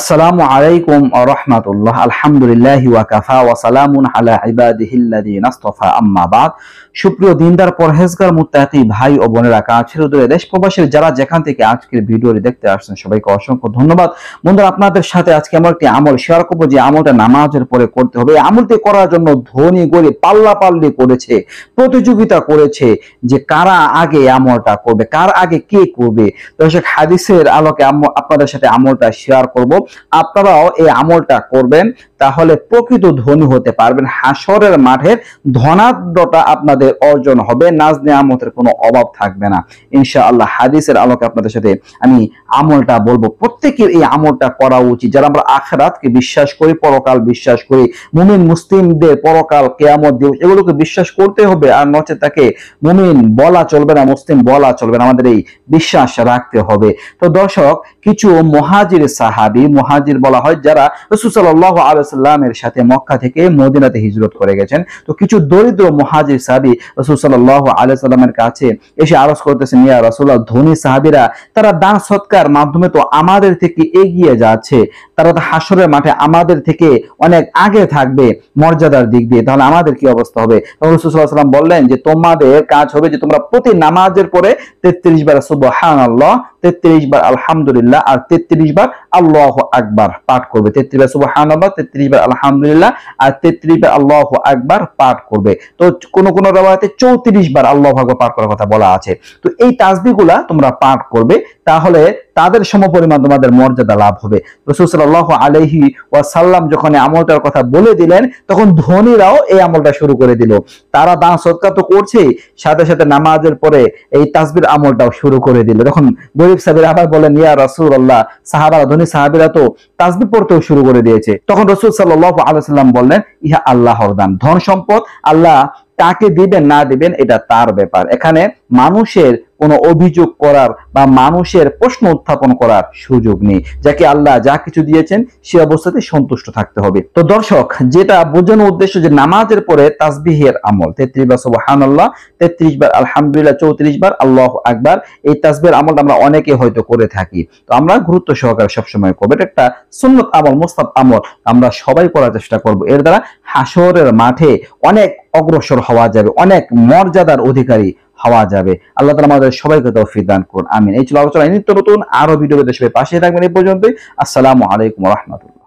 আসসালামু আলাইকুম রহমাতুল্লাহ আলহামদুলিল্লাহ ওয়াকাফা ওয়াসালামুন আলা ইবাদিহিল্লাযীন আসতাফা আম্মা বাদ সুপ্রিয় দিনদার পরহেজগার মুত্তাকি ভাই ও বোনেরা কাছের দেশ প্রবাসীর যারা যেখান থেকে আজকের ভিডিওটি দেখতে আসছেন সবাইকে অসংখ্য ধন্যবাদ বন্ধুরা আপনাদের সাথে আজকে আমার একটি আমল শেয়ার করব যে আমলটা নামাজের পরে করতে হবে আমলটি করার জন্য ধনী পাল্লা পাল্লি করেছে প্রতিযোগিতা করেছে যে কারা আগে আমলটা করবে কার আগে কে করবে দর্শক হাদিসের আলোকে আপনাদের সাথে আমলটা শেয়ার করব আপনারাও এই আমলটা করবেন তাহলে প্রকৃত ধনী হতে পারবেন হাসরের মাঠের ধনাদ্যটা আপনাদের অর্জন হবে নাজ নিয়ামতের কোনো অভাব থাকবে না ইনশাআল্লাহ হাদিসের আলোকে আপনাদের সাথে আমি আমলটা বলবো প্রত্যেকের এই আমলটা করা উচিত যারা আমরা আখরাতকে বিশ্বাস করি পরকাল বিশ্বাস করি মুমিন মুসলিমদের পরকাল কেয়ামত দিবস এগুলোকে বিশ্বাস করতে হবে আর নচে তাকে মুমিন বলা চলবে না মুসলিম বলা চলবে না আমাদের এই বিশ্বাস রাখতে হবে তো দর্শক কিছু মহাজির সাহাবি মহাজির বলা হয় যারা রসুসাল্লাহ আলাইসাল্লামের সাথে মক্কা থেকে মদিনাতে হিজরত করে গেছেন তো কিছু দরিদ্র মহাজির সাহাবি রসুসাল্লাহ আলাইসাল্লামের কাছে এসে আরজ করতেছেন ইয়া রসুল্লাহ ধনী সাহাবিরা তারা দান সৎকার মাধ্যমে তো আমাদের আমাদের থেকে এগিয়ে যাচ্ছে তারা তো হাসরের মাঠে আমাদের থেকে অনেক আগে থাকবে মর্যাদার দিক দিয়ে তাহলে আমাদের কি অবস্থা হবে রসুল্লাহাম বললেন যে তোমাদের কাজ হবে যে তোমরা প্রতি নামাজের পরে তেত্রিশ বার সুবাহ তেত্রিশ বার আলহামদুলিল্লাহ আর তেত্রিশ বার আল্লাহ আকবার পাঠ করবে তেত্রিশ বার সুবাহান তেত্রিশ বার আলহামদুলিল্লাহ আর তেত্রিশ বার আল্লাহ আকবার পাঠ করবে তো কোনো কোনো রাবাতে চৌত্রিশ বার আল্লাহ আকবার পাঠ করার কথা বলা আছে তো এই তাজবিগুলা তোমরা পাঠ করবে তাহলে তাদের সমপরিমাণ তোমাদের মর্যাদা লাভ হবে রসুসাল্লাহ আলহি ওয়াসাল্লাম যখন আমলটার কথা বলে দিলেন তখন ধনীরাও এই আমলটা শুরু করে দিল তারা দাঁ সৎকার তো করছেই সাথে সাথে নামাজের পরে এই তাসবির আমলটাও শুরু করে দিল তখন গরিব গরিব সাহাবিরা আবার বলেন ইয়া রাসুল আল্লাহ সাহাবারা ধনী সাহাবিরা তো তাজদিব পড়তেও শুরু করে দিয়েছে তখন রসুল সাল্লাহ আলাইসাল্লাম বললেন ইহা আল্লাহ দান ধন সম্পদ আল্লাহ তাকে দিবেন না দিবেন এটা তার ব্যাপার এখানে মানুষের কোনো অভিযোগ করার বা মানুষের প্রশ্ন উত্থাপন করার সুযোগ নেই যাকে আল্লাহ যা কিছু দিয়েছেন সে অবস্থাতে সন্তুষ্ট থাকতে হবে তো দর্শক যেটা বোঝানো উদ্দেশ্য যে নামাজের পরে তাসবিহের আমল তেত্রিশ বার সোবাহান আল্লাহ তেত্রিশ বার আলহামদুলিল্লাহ চৌত্রিশ বার আল্লাহ আকবার এই তাসবির আমলটা আমরা অনেকে হয়তো করে থাকি তো আমরা গুরুত্ব সহকারে সবসময় করবো এটা একটা সুন্নত আমল মোস্তাব আমল আমরা সবাই করার চেষ্টা করব এর দ্বারা হাসরের মাঠে অনেক অগ্রসর হওয়া যাবে অনেক মর্যাদার অধিকারী হওয়া যাবে আল্লাহ তালা আমাদের সবাইকে তৌফিক দান করুন আমিন এই ছিল আলোচনা নিত্য নতুন আরো ভিডিও সবাই পাশে থাকবেন এই পর্যন্ত আসসালামু আলাইকুম রহমতুল